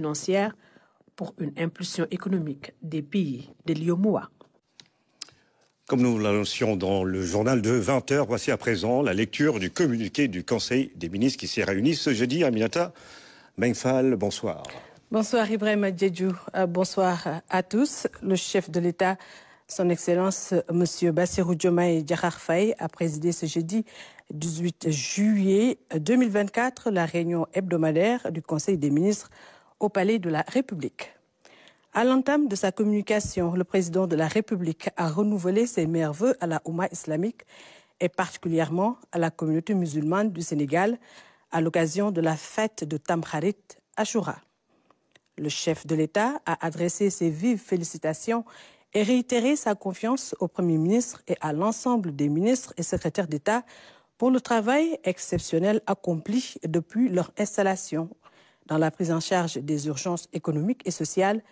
financière pour une impulsion économique des pays de l'Iomoua. Comme nous l'annoncions dans le journal de 20h, voici à présent la lecture du communiqué du Conseil des ministres qui s'est réuni ce jeudi à Minata. Mengfal, bonsoir. Bonsoir Ibrahim Djedjou, euh, bonsoir à tous. Le chef de l'État, son Excellence M. Bassirou Diomaye a présidé ce jeudi 18 juillet 2024 la réunion hebdomadaire du Conseil des ministres au Palais de la République. À l'entame de sa communication, le président de la République a renouvelé ses meilleurs voeux à la Ouma islamique et particulièrement à la communauté musulmane du Sénégal à l'occasion de la fête de Tamkharit Ashura. Le chef de l'État a adressé ses vives félicitations et réitéré sa confiance au Premier ministre et à l'ensemble des ministres et secrétaires d'État pour le travail exceptionnel accompli depuis leur installation dans la prise en charge des urgences économiques et sociales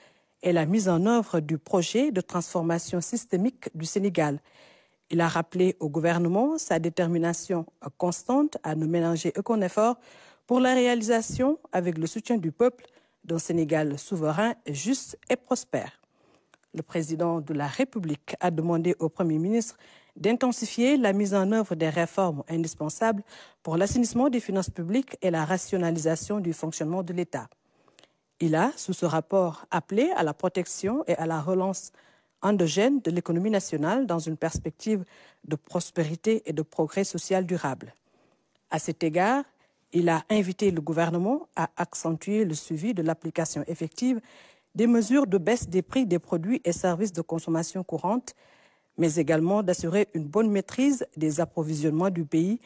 et la mise en œuvre du projet de transformation systémique du Sénégal. Il a rappelé au gouvernement sa détermination constante à ne mélanger aucun effort pour la réalisation, avec le soutien du peuple, d'un Sénégal souverain, juste et prospère. Le président de la République a demandé au Premier ministre d'intensifier la mise en œuvre des réformes indispensables pour l'assainissement des finances publiques et la rationalisation du fonctionnement de l'État. Il a, sous ce rapport, appelé à la protection et à la relance endogène de l'économie nationale dans une perspective de prospérité et de progrès social durable. À cet égard, il a invité le gouvernement à accentuer le suivi de l'application effective des mesures de baisse des prix des produits et services de consommation courante mais également d'assurer une bonne maîtrise des approvisionnements du pays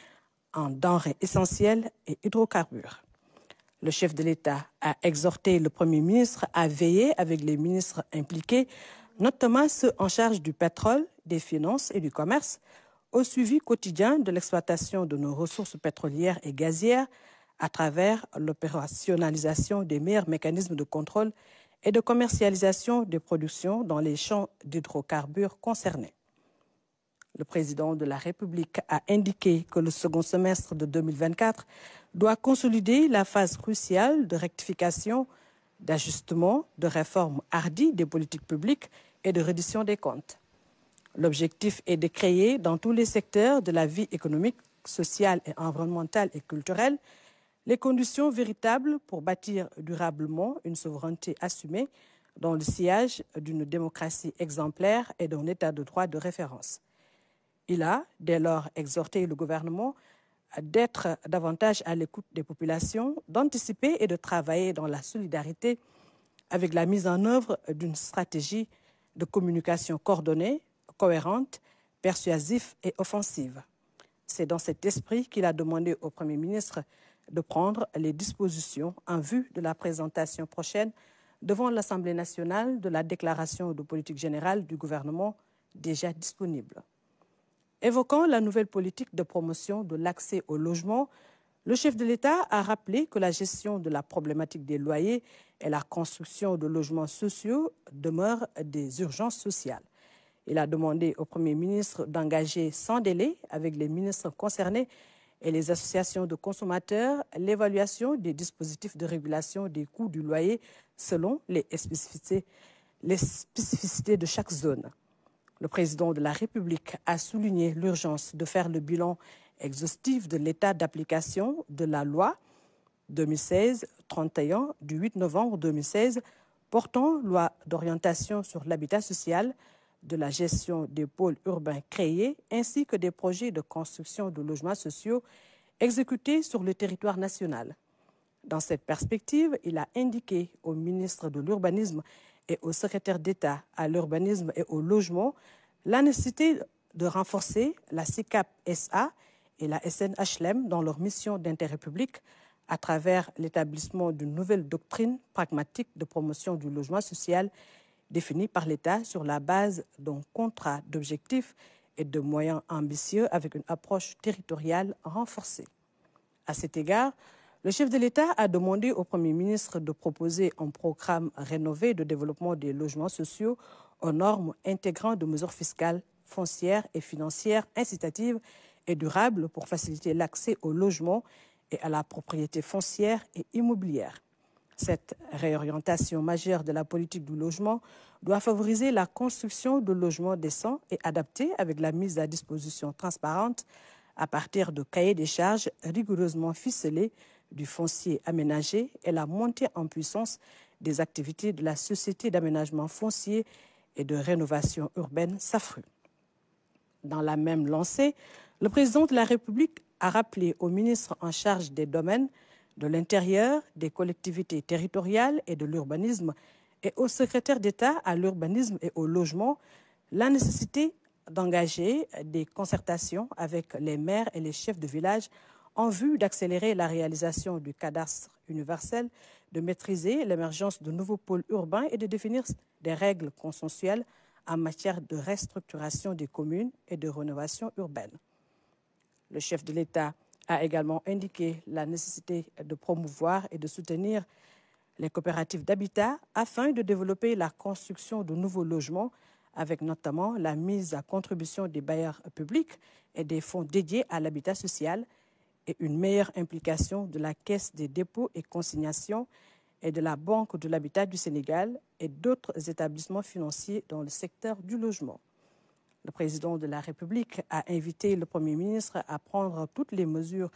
en denrées essentielles et hydrocarbures. Le chef de l'État a exhorté le Premier ministre à veiller avec les ministres impliqués, notamment ceux en charge du pétrole, des finances et du commerce, au suivi quotidien de l'exploitation de nos ressources pétrolières et gazières à travers l'opérationnalisation des meilleurs mécanismes de contrôle et de commercialisation des productions dans les champs d'hydrocarbures concernés. Le président de la République a indiqué que le second semestre de 2024 doit consolider la phase cruciale de rectification, d'ajustement, de réforme hardie des politiques publiques et de reddition des comptes. L'objectif est de créer dans tous les secteurs de la vie économique, sociale et environnementale et culturelle les conditions véritables pour bâtir durablement une souveraineté assumée dans le sillage d'une démocratie exemplaire et d'un état de droit de référence. Il a dès lors exhorté le gouvernement d'être davantage à l'écoute des populations, d'anticiper et de travailler dans la solidarité avec la mise en œuvre d'une stratégie de communication coordonnée, cohérente, persuasive et offensive. C'est dans cet esprit qu'il a demandé au Premier ministre de prendre les dispositions en vue de la présentation prochaine devant l'Assemblée nationale de la déclaration de politique générale du gouvernement déjà disponible. Évoquant la nouvelle politique de promotion de l'accès au logement, le chef de l'État a rappelé que la gestion de la problématique des loyers et la construction de logements sociaux demeurent des urgences sociales. Il a demandé au Premier ministre d'engager sans délai avec les ministres concernés et les associations de consommateurs l'évaluation des dispositifs de régulation des coûts du loyer selon les spécificités, de chaque zone. Le président de la République a souligné l'urgence de faire le bilan exhaustif de l'état d'application de la loi 2016-31 du 8 novembre 2016 portant loi d'orientation sur l'habitat social, de la gestion des pôles urbains créés ainsi que des projets de construction de logements sociaux exécutés sur le territoire national. Dans cette perspective, il a indiqué au ministre de l'Urbanisme et au secrétaire d'État à l'urbanisme et au logement la nécessité de renforcer la CICAP SA et la SNHLM dans leur mission d'intérêt public à travers l'établissement d'une nouvelle doctrine pragmatique de promotion du logement social définie par l'État sur la base d'un contrat d'objectifs et de moyens ambitieux avec une approche territoriale renforcée. À cet égard, le chef de l'État a demandé au Premier ministre de proposer un programme rénové de développement des logements sociaux aux normes intégrant de mesures fiscales, foncières et financières incitatives et durables pour faciliter l'accès au logement et à la propriété foncière et immobilière. Cette réorientation majeure de la politique du logement doit favoriser la construction de logements décents et adaptés avec la mise à disposition transparente à partir de cahiers des charges rigoureusement ficelés du foncier aménagé et la montée en puissance des activités de la Société d'aménagement foncier et de rénovation urbaine SAFRU. Dans la même lancée, le président de la République a rappelé au ministre en charge des domaines de l'intérieur, des collectivités territoriales et de l'urbanisme et au secrétaire d'État à l'urbanisme et au logement la nécessité d'engager des concertations avec les maires et les chefs de village en vue d'accélérer la réalisation du cadastre universel, de maîtriser l'émergence de nouveaux pôles urbains et de définir des règles consensuelles en matière de restructuration des communes et de rénovation urbaine. Le chef de l'État a également indiqué la nécessité de promouvoir et de soutenir les coopératives d'habitat afin de développer la construction de nouveaux logements avec notamment la mise à contribution des bailleurs publics et des fonds dédiés à l'habitat social et une meilleure implication de la Caisse des dépôts et consignations et de la Banque de l'habitat du Sénégal et d'autres établissements financiers dans le secteur du logement. Le président de la République a invité le Premier ministre à prendre toutes les mesures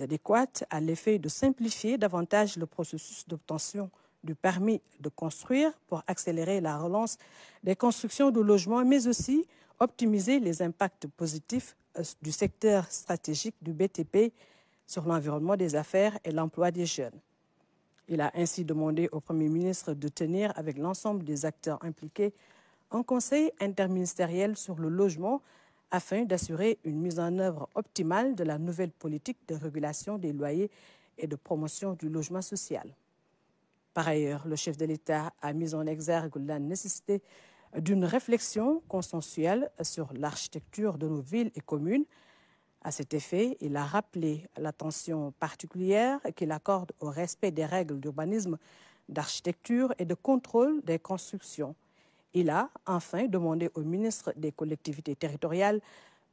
adéquates à l'effet de simplifier davantage le processus d'obtention du permis de construire pour accélérer la relance des constructions de logements, mais aussi optimiser les impacts positifs euh, du secteur stratégique du BTP sur l'environnement des affaires et l'emploi des jeunes. Il a ainsi demandé au Premier ministre de tenir avec l'ensemble des acteurs impliqués un conseil interministériel sur le logement afin d'assurer une mise en œuvre optimale de la nouvelle politique de régulation des loyers et de promotion du logement social. Par ailleurs, le chef de l'État a mis en exergue la nécessité d'une réflexion consensuelle sur l'architecture de nos villes et communes. À cet effet, il a rappelé l'attention particulière qu'il accorde au respect des règles d'urbanisme, d'architecture et de contrôle des constructions. Il a enfin demandé au ministre des collectivités territoriales,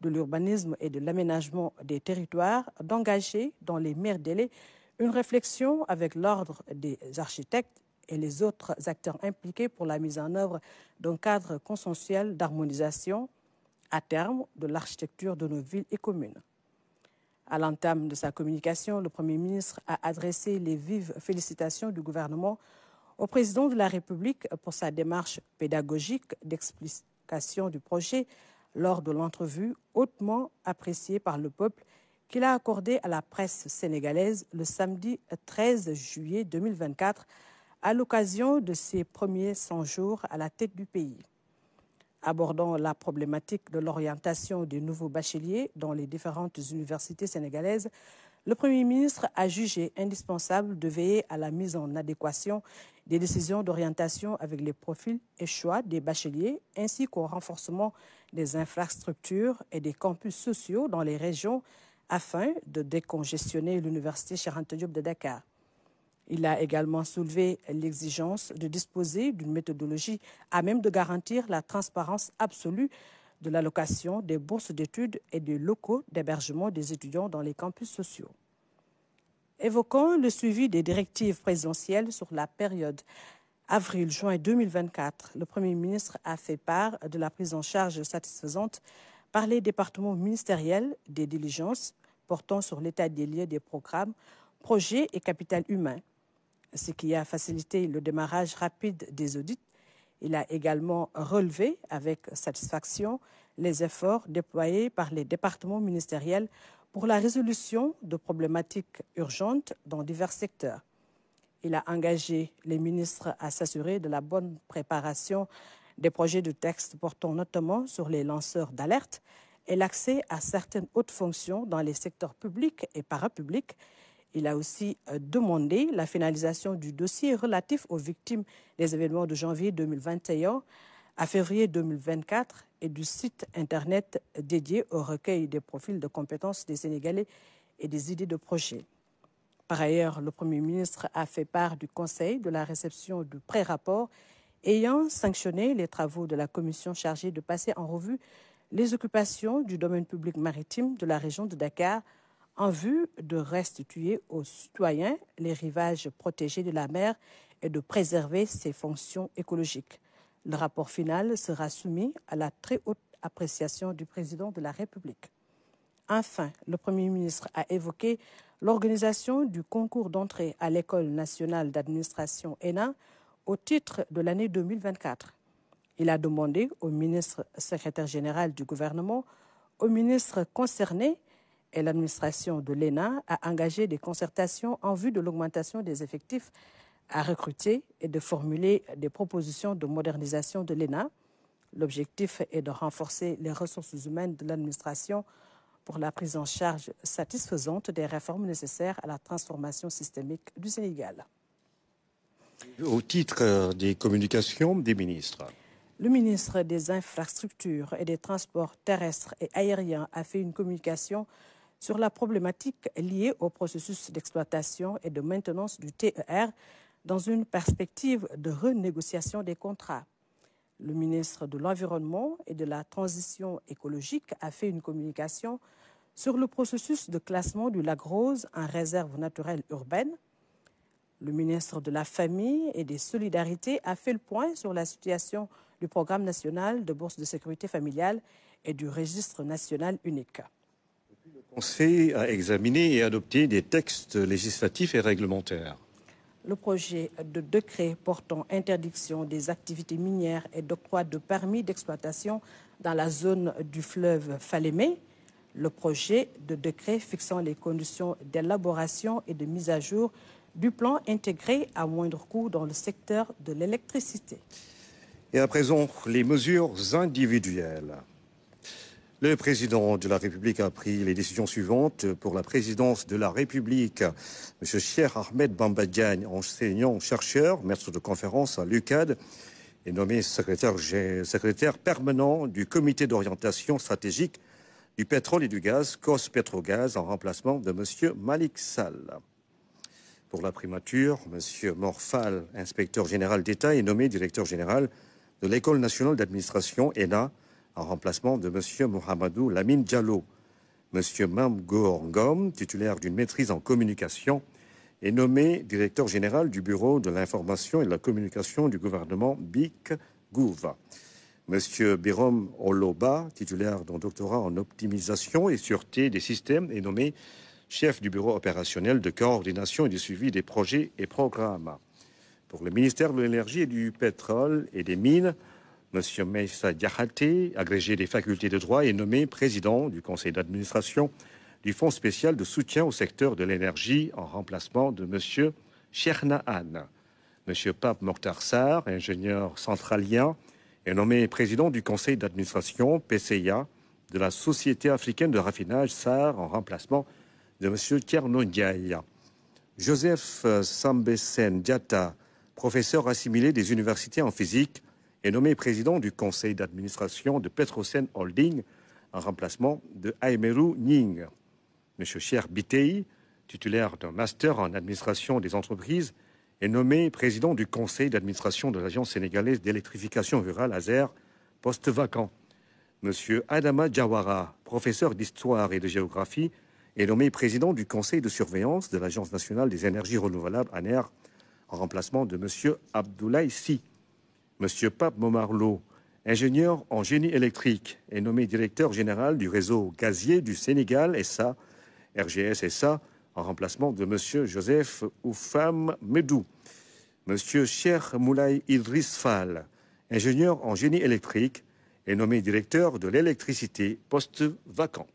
de l'urbanisme et de l'aménagement des territoires d'engager dans les meilleurs délais une réflexion avec l'ordre des architectes et les autres acteurs impliqués pour la mise en œuvre d'un cadre consensuel d'harmonisation à terme de l'architecture de nos villes et communes. À l'entame de sa communication, le Premier ministre a adressé les vives félicitations du gouvernement au président de la République pour sa démarche pédagogique d'explication du projet lors de l'entrevue hautement appréciée par le peuple qu'il a accordée à la presse sénégalaise le samedi 13 juillet 2024 à l'occasion de ses premiers 100 jours à la tête du pays. Abordant la problématique de l'orientation des nouveaux bacheliers dans les différentes universités sénégalaises, le Premier ministre a jugé indispensable de veiller à la mise en adéquation des décisions d'orientation avec les profils et choix des bacheliers, ainsi qu'au renforcement des infrastructures et des campus sociaux dans les régions afin de décongestionner l'université Charente Diop de Dakar. Il a également soulevé l'exigence de disposer d'une méthodologie à même de garantir la transparence absolue de l'allocation des bourses d'études et des locaux d'hébergement des étudiants dans les campus sociaux. Évoquant le suivi des directives présidentielles sur la période avril-juin 2024, le Premier ministre a fait part de la prise en charge satisfaisante par les départements ministériels des diligences portant sur l'état des lieux des programmes, projets et capital humain ce qui a facilité le démarrage rapide des audits. Il a également relevé avec satisfaction les efforts déployés par les départements ministériels pour la résolution de problématiques urgentes dans divers secteurs. Il a engagé les ministres à s'assurer de la bonne préparation des projets de texte portant notamment sur les lanceurs d'alerte et l'accès à certaines hautes fonctions dans les secteurs publics et parapublics il a aussi euh, demandé la finalisation du dossier relatif aux victimes des événements de janvier 2021 à février 2024 et du site Internet dédié au recueil des profils de compétences des Sénégalais et des idées de projet. Par ailleurs, le Premier ministre a fait part du Conseil de la réception du pré-rapport ayant sanctionné les travaux de la commission chargée de passer en revue les occupations du domaine public maritime de la région de Dakar en vue de restituer aux citoyens les rivages protégés de la mer et de préserver ses fonctions écologiques. Le rapport final sera soumis à la très haute appréciation du président de la République. Enfin, le Premier ministre a évoqué l'organisation du concours d'entrée à l'École nationale d'administration ENA au titre de l'année 2024. Il a demandé au ministre secrétaire général du gouvernement, aux ministres concernés et l'administration de l'ENA a engagé des concertations en vue de l'augmentation des effectifs à recruter et de formuler des propositions de modernisation de l'ENA. L'objectif est de renforcer les ressources humaines de l'administration pour la prise en charge satisfaisante des réformes nécessaires à la transformation systémique du Sénégal. Au titre euh, des communications des ministres. Le ministre des Infrastructures et des Transports terrestres et aériens a fait une communication sur la problématique liée au processus d'exploitation et de maintenance du TER dans une perspective de renégociation des contrats. Le ministre de l'Environnement et de la Transition écologique a fait une communication sur le processus de classement du lac Rose en réserve naturelle urbaine. Le ministre de la Famille et des Solidarités a fait le point sur la situation du programme national de bourse de sécurité familiale et du registre national unique à euh, examiner et adopter des textes législatifs et réglementaires. Le projet de décret portant interdiction des activités minières et d'octroi de permis d'exploitation dans la zone du fleuve Falémé, le projet de décret fixant les conditions d'élaboration et de mise à jour du plan intégré à moindre coût dans le secteur de l'électricité. Et à présent, les mesures individuelles. Le président de la République a pris les décisions suivantes pour la présidence de la République. M. Cher Ahmed Bambadian, enseignant-chercheur, maître de conférence à l'UCAD, est nommé secrétaire, secrétaire permanent du comité d'orientation stratégique du pétrole et du gaz, COS Pétrogaz, en remplacement de M. Malik Sall. Pour la primature, M. Morfal, inspecteur général d'État, est nommé directeur général de l'École nationale d'administration, ENA, en remplacement de M. Mohamedou Lamine Diallo. M. Mamgo Ngom, titulaire d'une maîtrise en communication, est nommé directeur général du Bureau de l'information et de la communication du gouvernement BIC Gouva. M. Birom Oloba, titulaire d'un doctorat en optimisation et sûreté des systèmes, est nommé chef du bureau opérationnel de coordination et de suivi des projets et programmes. Pour le ministère de l'Énergie et du Pétrole et des Mines, M. Meissa Diakhate, agrégé des facultés de droit, est nommé président du conseil d'administration du Fonds spécial de soutien au secteur de l'énergie en remplacement de M. Chernahan. M. Pape Mokhtar Sarr, ingénieur centralien, est nommé président du conseil d'administration PCA de la Société africaine de raffinage SAR en remplacement de M. Tierno Ndiaye. Joseph Sambesen Diata, professeur assimilé des universités en physique, est nommé président du conseil d'administration de Petrosen Holding en remplacement de Aimeru Ning. M. Cher Bitei, titulaire d'un master en administration des entreprises, est nommé président du conseil d'administration de l'Agence sénégalaise d'électrification rurale AZER, poste vacant. M. Adama Jawara, professeur d'histoire et de géographie, est nommé président du conseil de surveillance de l'Agence nationale des énergies renouvelables ANER en remplacement de M. Abdoulaye Si. M. Pape Momarlo, ingénieur en génie électrique, est nommé directeur général du réseau gazier du Sénégal, SA, RGS SA, en remplacement de M. Joseph Oufam Medou. M. Cher Moulay Idriss Fall, ingénieur en génie électrique, est nommé directeur de l'électricité poste vacant.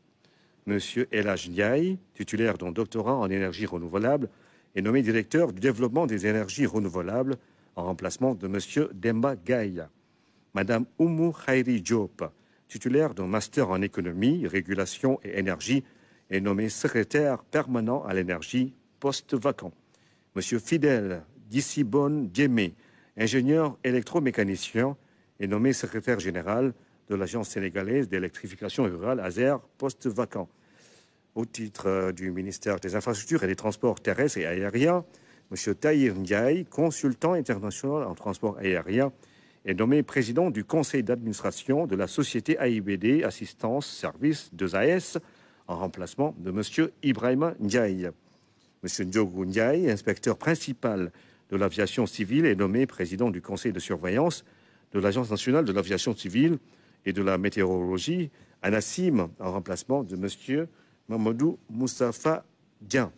M. Elaj Ndiaye, titulaire d'un doctorat en énergie renouvelable, est nommé directeur du développement des énergies renouvelables en remplacement de M. Demba Gaïa. Mme Oumou Khairi Diop, titulaire d'un master en économie, régulation et énergie, est nommée secrétaire permanent à l'énergie poste vacant. M. Fidel Dissibon Djemé, ingénieur électromécanicien, est nommé secrétaire général de l'Agence sénégalaise d'électrification rurale Azer, poste vacant. Au titre euh, du ministère des Infrastructures et des Transports terrestres et aériens, M. Tahir Ndiaye, consultant international en transport aérien, est nommé président du conseil d'administration de la société AIBD Assistance Service 2AS e en remplacement de M. Ibrahim Ndiaye. M. Ndiogo Ndiaye, inspecteur principal de l'aviation civile, est nommé président du conseil de surveillance de l'Agence nationale de l'aviation civile et de la météorologie, Anasim en remplacement de M. Mamadou Moustapha Dien.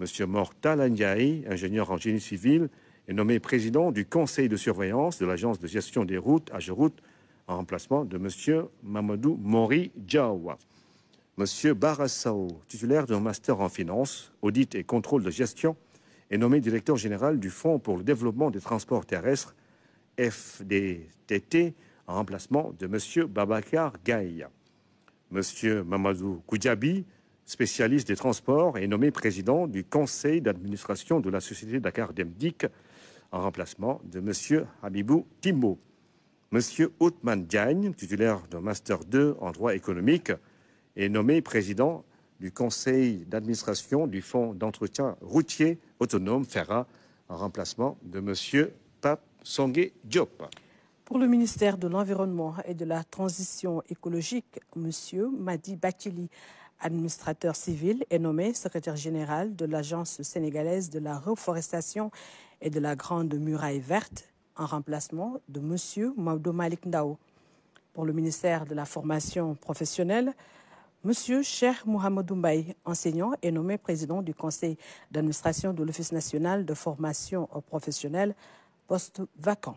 M. Mortal Ndiaye, ingénieur en génie civil, est nommé président du conseil de surveillance de l'agence de gestion des routes, AGEROUTE, en remplacement de M. Mamadou Mori Djawa. M. Barassao, titulaire d'un master en finance, audit et contrôle de gestion, est nommé directeur général du Fonds pour le développement des transports terrestres, FDTT, en remplacement de M. Babakar Gaïa. M. Mamadou Koudjabi, spécialiste des transports, est nommé président du conseil d'administration de la Société Dakar Demdik en remplacement de M. Habibou Timo. M. Othman Diagne, titulaire d'un Master 2 en droit économique, est nommé président du conseil d'administration du Fonds d'entretien routier autonome FERA en remplacement de M. Pape Songhe Diop. Pour le ministère de l'Environnement et de la Transition écologique, M. Madi Bachili administrateur civil, est nommé secrétaire général de l'Agence sénégalaise de la reforestation et de la Grande Muraille Verte en remplacement de M. Maudou Malik Ndao. Pour le ministère de la formation professionnelle, M. Cher Mohamed Mbaye, enseignant, est nommé président du conseil d'administration de l'Office national de formation professionnelle, poste vacant.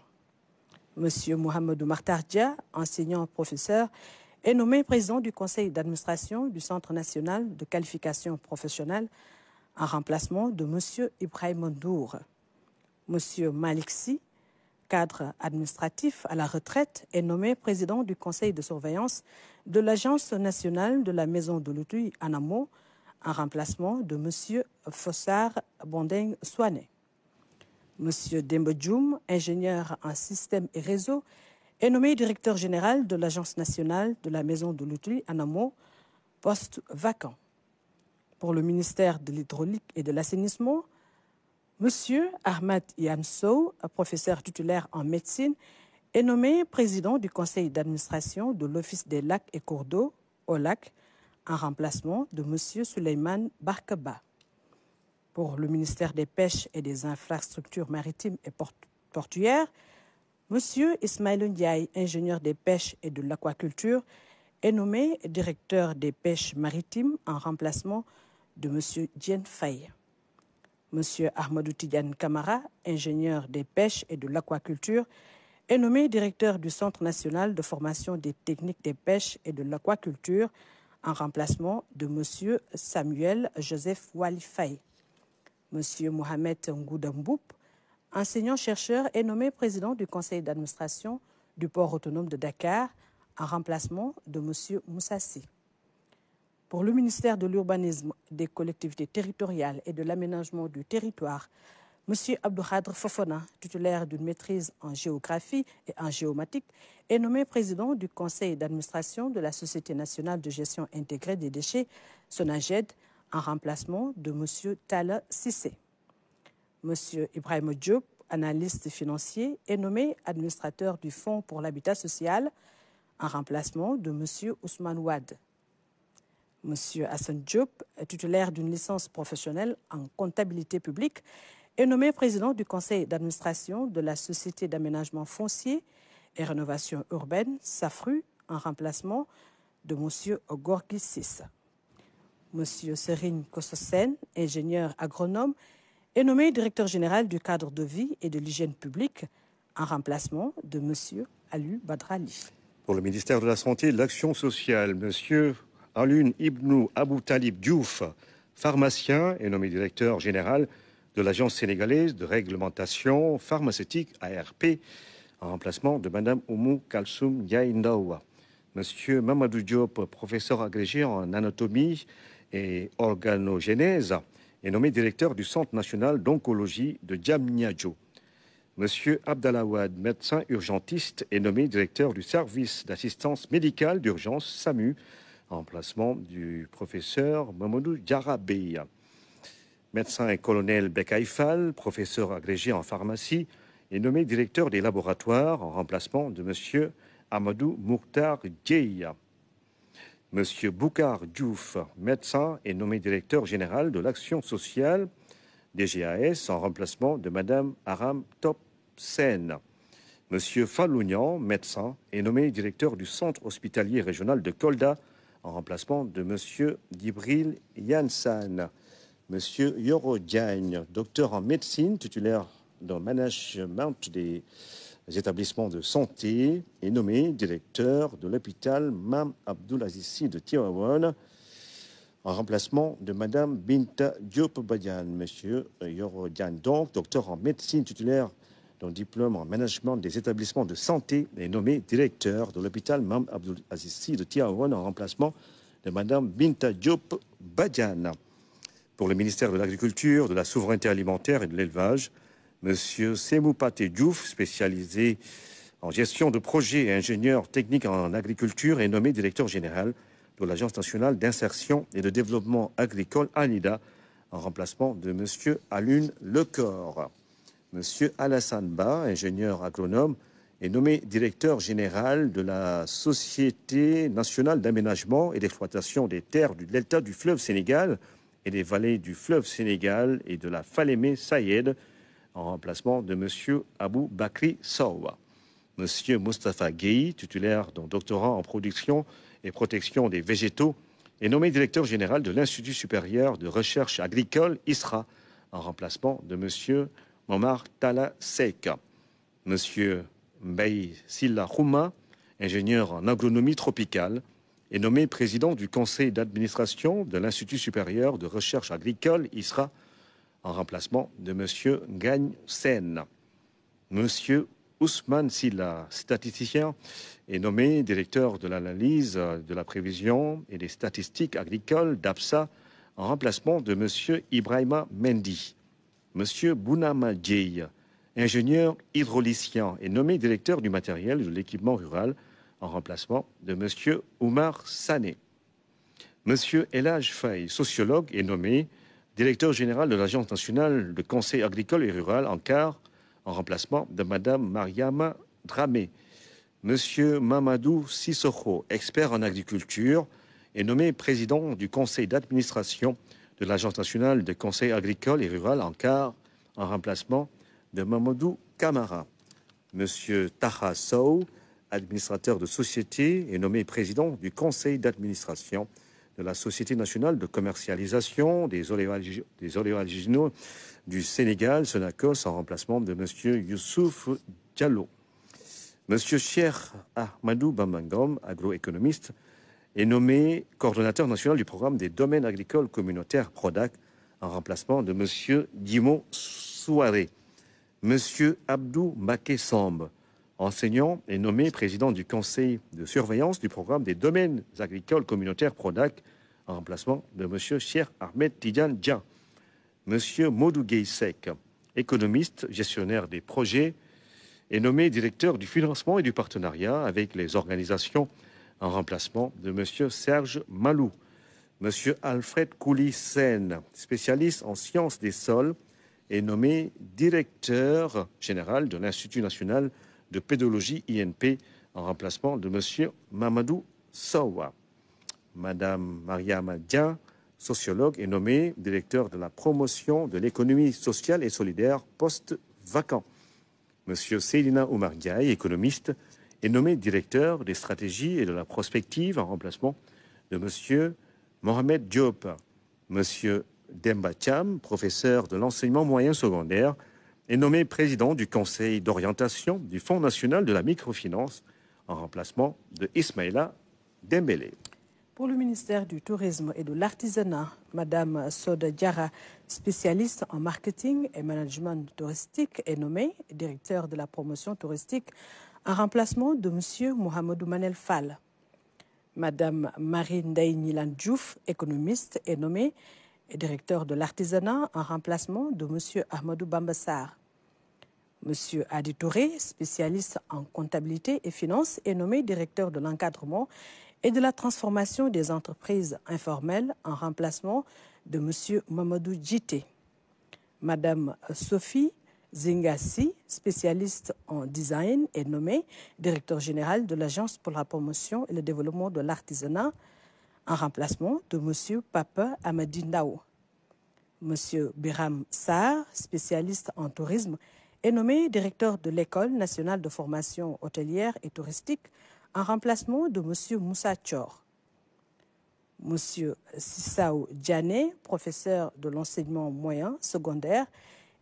M. Mohamedou Martardia, enseignant-professeur, est nommé président du conseil d'administration du Centre national de qualification professionnelle en remplacement de M. Ibrahim Ndour. M. Malixi, cadre administratif à la retraite, est nommé président du conseil de surveillance de l'Agence nationale de la maison de l'outil en amont en remplacement de M. Fossard bondeng Swané. M. Dembodjoum, ingénieur en système et réseau, est nommé directeur général de l'Agence nationale de la maison de l'outil Anamo poste vacant. Pour le ministère de l'hydraulique et de l'assainissement, M. Ahmad Yamsou, professeur titulaire en médecine, est nommé président du conseil d'administration de l'Office des lacs et cours d'eau, au lac, en remplacement de M. Suleyman Barkaba. Pour le ministère des Pêches et des Infrastructures maritimes et portuaires, Monsieur Ismail Ndiaye, ingénieur des pêches et de l'aquaculture, est nommé directeur des pêches maritimes en remplacement de Monsieur Dien Faye. Monsieur Ahmadou Tidiane Kamara, ingénieur des pêches et de l'aquaculture, est nommé directeur du Centre national de formation des techniques des pêches et de l'aquaculture en remplacement de M. Samuel Joseph Faye. Monsieur Mohamed Ngoudamboup, enseignant-chercheur, est nommé président du conseil d'administration du port autonome de Dakar en remplacement de M. Moussassi. Pour le ministère de l'Urbanisme, des collectivités territoriales et de l'aménagement du territoire, M. Abdoukhadr Fofona, titulaire d'une maîtrise en géographie et en géomatique, est nommé président du conseil d'administration de la Société nationale de gestion intégrée des déchets, SONAGED, en remplacement de M. Tala Sissé. M. Ibrahim Diop, analyste financier, est nommé administrateur du Fonds pour l'habitat social en remplacement de M. Ousmane Ouad. M. Hassan Diop, titulaire d'une licence professionnelle en comptabilité publique, est nommé président du conseil d'administration de la Société d'aménagement foncier et rénovation urbaine, SAFRU, en remplacement de M. Gorgis Monsieur M. Serine Kososen, ingénieur agronome, est nommé directeur général du cadre de vie et de l'hygiène publique en remplacement de M. Alu Badrali. Pour le ministère de la Santé et de l'Action sociale, M. Alun Ibnou Abou Talib Diouf, pharmacien, est nommé directeur général de l'Agence sénégalaise de réglementation pharmaceutique ARP, en remplacement de Mme Oumou Kalsoum Yaindawa. M. Mamadou Diop, professeur agrégé en anatomie et organogénèse, est nommé directeur du Centre national d'oncologie de Djamniadjo. Monsieur Abdallahouad, médecin urgentiste, est nommé directeur du service d'assistance médicale d'urgence SAMU, en remplacement du professeur Mamadou Djarabeya. Médecin et colonel Bekaïfal, professeur agrégé en pharmacie, est nommé directeur des laboratoires en remplacement de monsieur Amadou Mouktar Djeya. Monsieur Boukar Diouf, médecin, est nommé directeur général de l'action sociale DGAS en remplacement de Madame Aram Topsen. Monsieur Falounian, médecin, est nommé directeur du centre hospitalier régional de Kolda en remplacement de Monsieur Dibril Yansan. Monsieur Yoro docteur en médecine, titulaire d'un management des les établissements de santé et nommé directeur de l'hôpital Mam Azizi de Tiwawan en remplacement de Madame Binta Diop Badian. Monsieur Yorodian, donc docteur en médecine titulaire d'un diplôme en management des établissements de santé, est nommé directeur de l'hôpital Mam Azizi de Tiwawan en remplacement de Madame Binta Diop Badian. Pour le ministère de l'Agriculture, de la Souveraineté alimentaire et de l'Élevage, Monsieur Paté Diouf, spécialisé en gestion de projets et ingénieur technique en agriculture, est nommé directeur général de l'Agence nationale d'insertion et de développement agricole ANIDA, en remplacement de Monsieur Alune Lecor. Monsieur Alassane Ba, ingénieur agronome, est nommé directeur général de la Société nationale d'aménagement et d'exploitation des terres du delta du fleuve Sénégal et des vallées du fleuve Sénégal et de la Falémé Sayed, en remplacement de M. Abou Bakri sawa M. Mustafa Ghehi, titulaire d'un doctorat en production et protection des végétaux, est nommé directeur général de l'Institut supérieur de recherche agricole ISRA en remplacement de M. Omar Tala M. Mbaï Silla Rouma, ingénieur en agronomie tropicale, est nommé président du conseil d'administration de l'Institut supérieur de recherche agricole ISRA en remplacement de M. Gagne Sen. M. Ousmane Silla, statisticien, est nommé directeur de l'analyse de la prévision et des statistiques agricoles d'APSA en remplacement de M. Ibrahima Mendi. M. Bounama ingénieur hydraulicien, est nommé directeur du matériel et de l'équipement rural en remplacement de M. Oumar Sané. M. Elage Fay, sociologue, est nommé directeur général de l'Agence nationale de conseil agricole et rural en quart, en remplacement de Madame Mariama Dramé. Monsieur Mamadou Sissoko, expert en agriculture, est nommé président du conseil d'administration de l'Agence nationale de conseil agricole et rural en quart, en remplacement de Mamadou Kamara. Monsieur Taha Sow, administrateur de société, est nommé président du conseil d'administration de la Société nationale de commercialisation des, oléoalg... des du Sénégal, Sonacos, en remplacement de M. Youssouf Diallo. M. Cher Ahmadou Bamangom, agroéconomiste, est nommé coordonnateur national du programme des domaines agricoles communautaires PRODAC en remplacement de M. Dimon Souaré. M. Abdou Makesamb, enseignant, est nommé président du conseil de surveillance du programme des domaines agricoles communautaires PRODAC en remplacement de M. Cher Ahmed Tidiane Dia. M. Modou Geysek, économiste, gestionnaire des projets, est nommé directeur du financement et du partenariat avec les organisations en remplacement de M. Serge Malou. M. Alfred Coulissen, spécialiste en sciences des sols, est nommé directeur général de l'Institut national de pédologie INP en remplacement de M. Mamadou Sawa. Madame Maria sociologue, est nommée directeur de la promotion de l'économie sociale et solidaire post-vacant. M. Selina Oumar économiste, est nommé directeur des stratégies et de la prospective en remplacement de M. Mohamed Diop. M. Demba Cham, professeur de l'enseignement moyen secondaire, est nommé président du conseil d'orientation du Fonds national de la microfinance en remplacement de Ismaïla Dembélé. Pour le ministère du Tourisme et de l'Artisanat, Madame Soda Diara, spécialiste en marketing et management touristique, est nommée directeur de la promotion touristique en remplacement de M. Mohamedou Manel Fall. Madame Marine Dainilan économiste, est nommée et directeur de l'artisanat en remplacement de M. Ahmadou Bambassar. M. Adi Touré, spécialiste en comptabilité et finances, est nommé directeur de l'encadrement et de la transformation des entreprises informelles en remplacement de M. Mamadou Djité. Madame Sophie Zingassi, spécialiste en design, est nommée directeur général de l'Agence pour la promotion et le développement de l'artisanat en remplacement de M. Papa Amadinao. M. Biram Sarr, spécialiste en tourisme, est nommé directeur de l'École nationale de formation hôtelière et touristique en remplacement de M. Moussa Chor. M. Sissao Djane, professeur de l'enseignement moyen secondaire,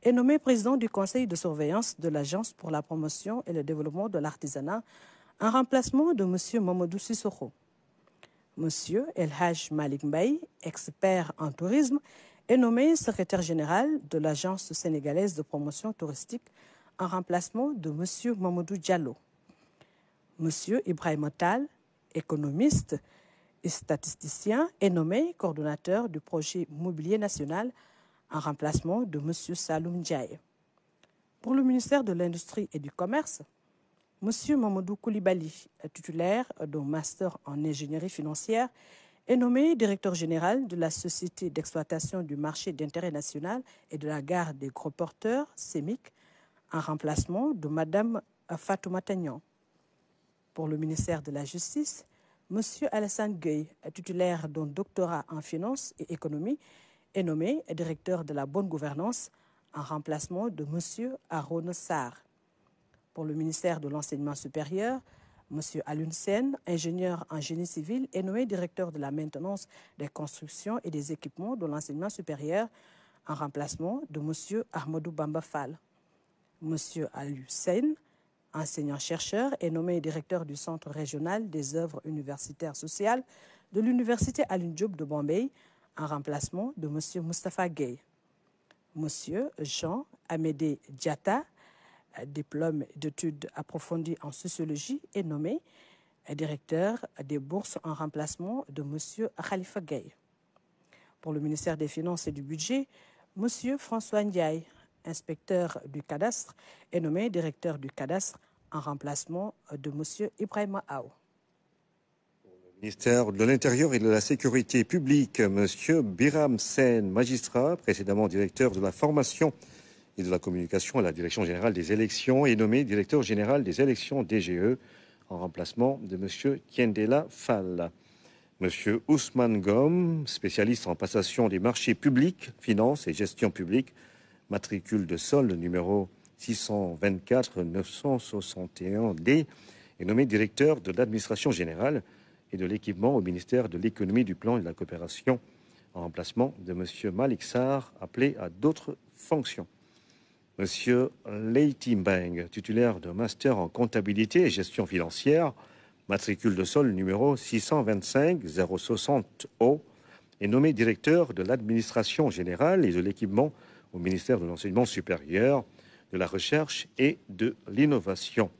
est nommé président du conseil de surveillance de l'Agence pour la promotion et le développement de l'artisanat en remplacement de M. Mamadou Sissoko. Monsieur Elhaj Malik Mbaye, expert en tourisme, est nommé secrétaire général de l'Agence sénégalaise de promotion touristique en remplacement de M. Mamoudou Diallo. M. Ibrahim Tal, économiste et statisticien, est nommé coordonnateur du projet mobilier national en remplacement de M. Saloum Ndiaye. Pour le ministère de l'Industrie et du Commerce, Monsieur Mamadou Koulibaly, titulaire d'un master en ingénierie financière, est nommé directeur général de la Société d'exploitation du marché d'intérêt national et de la gare des gros porteurs, CEMIC, en remplacement de Madame Fatou Matagnan. Pour le ministère de la Justice, M. Alassane Gueye, titulaire d'un doctorat en finance et économie, est nommé directeur de la bonne gouvernance en remplacement de Monsieur Aaron Sarr pour le ministère de l'Enseignement supérieur, M. Alunsen, ingénieur en génie civil, est nommé directeur de la maintenance des constructions et des équipements de l'enseignement supérieur en remplacement de M. Ahmadou Bambafal. M. Sen, enseignant-chercheur, est nommé directeur du Centre régional des œuvres universitaires sociales de l'Université Alun de Bombay en remplacement de M. Mustafa Gay. M. Jean Amédée Diata, diplôme d'études approfondies en sociologie, est nommé directeur des bourses en remplacement de M. Khalifa Gay. Pour le ministère des Finances et du Budget, M. François Ndiaye, inspecteur du cadastre, est nommé directeur du cadastre en remplacement de M. Ibrahim Aou ministère de l'Intérieur et de la Sécurité publique, M. Biram Sen, magistrat, précédemment directeur de la formation et de la communication à la Direction générale des élections et nommé directeur général des élections DGE en remplacement de M. Tiendela Fall. M. Ousmane Gom, spécialiste en passation des marchés publics, finances et gestion publique, matricule de solde numéro 624-961D, est nommé directeur de l'administration générale et de l'équipement au ministère de l'économie, du plan et de la coopération, en remplacement de M. Malik Sarr, appelé à d'autres fonctions. Monsieur Mbeng, titulaire de master en comptabilité et gestion financière, matricule de sol numéro 625 060 O, est nommé directeur de l'administration générale et de l'équipement au ministère de l'Enseignement supérieur, de la Recherche et de l'Innovation.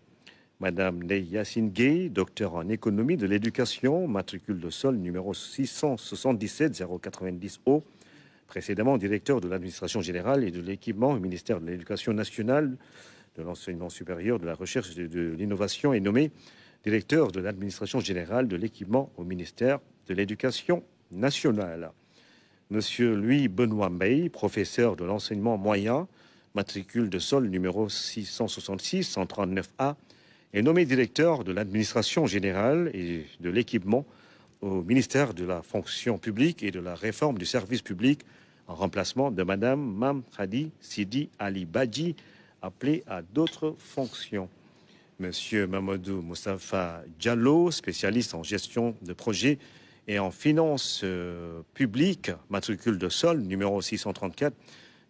Madame Yassine Gay, docteur en économie de l'éducation, matricule de sol numéro 677 090 O, précédemment directeur de l'administration générale et de l'équipement au ministère de l'Éducation nationale, de l'enseignement supérieur, de la recherche et de l'innovation, est nommé directeur de l'administration générale de l'équipement au ministère de l'Éducation nationale. Monsieur Louis Benoît May, professeur de l'enseignement moyen, matricule de sol numéro 666-139A, est nommé directeur de l'administration générale et de l'équipement au ministère de la fonction publique et de la réforme du service public en remplacement de Madame Mamradi Sidi Ali Badji, appelée à d'autres fonctions. Monsieur Mamadou Moustapha Diallo, spécialiste en gestion de projets et en finances euh, publiques, matricule de sol numéro 634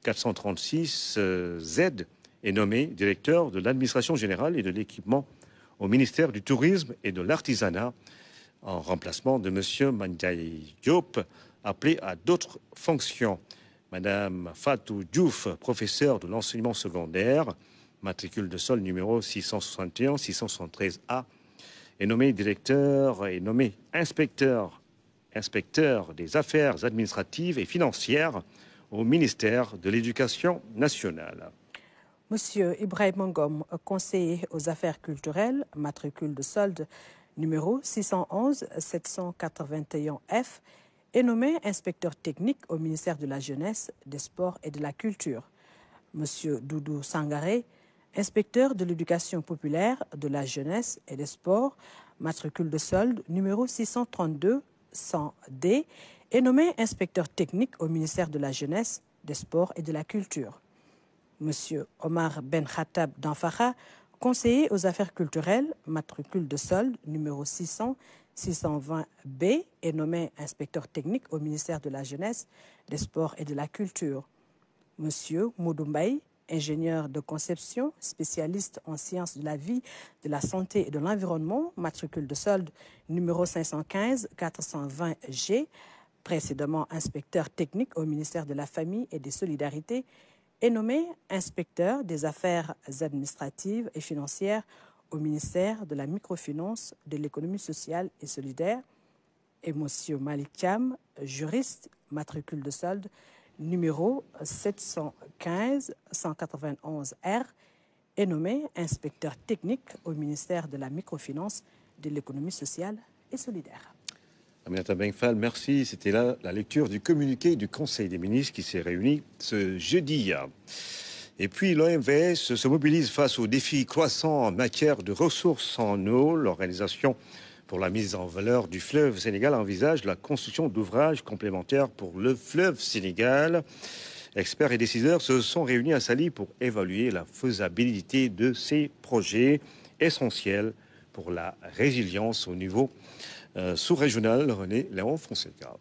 436 euh, Z, est nommé directeur de l'administration générale et de l'équipement au ministère du Tourisme et de l'Artisanat en remplacement de Monsieur Manday Diop, appelé à d'autres fonctions. Madame Fatou Diouf, professeure de l'enseignement secondaire, matricule de solde numéro 661-673A, est nommée directeur et nommée inspecteur, inspecteur des affaires administratives et financières au ministère de l'Éducation nationale. Monsieur Ibrahim Mangom, conseiller aux affaires culturelles, matricule de solde numéro 611-781F, est nommé inspecteur technique au ministère de la Jeunesse, des Sports et de la Culture. Monsieur Doudou Sangaré, inspecteur de l'éducation populaire, de la jeunesse et des sports, matricule de solde numéro 632-100D, est nommé inspecteur technique au ministère de la Jeunesse, des Sports et de la Culture. Monsieur Omar Ben Khattab Danfara, conseiller aux affaires culturelles, matricule de solde numéro 600 620B est nommé inspecteur technique au ministère de la Jeunesse, des Sports et de la Culture. Monsieur Moudoumbaï, ingénieur de conception, spécialiste en sciences de la vie, de la santé et de l'environnement, matricule de solde numéro 515-420G, précédemment inspecteur technique au ministère de la Famille et des Solidarités, est nommé inspecteur des affaires administratives et financières au ministère de la Microfinance, de l'Économie sociale et solidaire, et M. Malik juriste, matricule de solde, numéro 715-191-R, est nommé inspecteur technique au ministère de la Microfinance, de l'Économie sociale et solidaire. Aminata merci. C'était là la lecture du communiqué du Conseil des ministres qui s'est réuni ce jeudi. Et puis l'OMVS se mobilise face aux défis croissants en matière de ressources en eau. L'organisation pour la mise en valeur du fleuve Sénégal envisage la construction d'ouvrages complémentaires pour le fleuve Sénégal. Experts et décideurs se sont réunis à Sali pour évaluer la faisabilité de ces projets essentiels pour la résilience au niveau euh, sous-régional. René Léon Fonseca.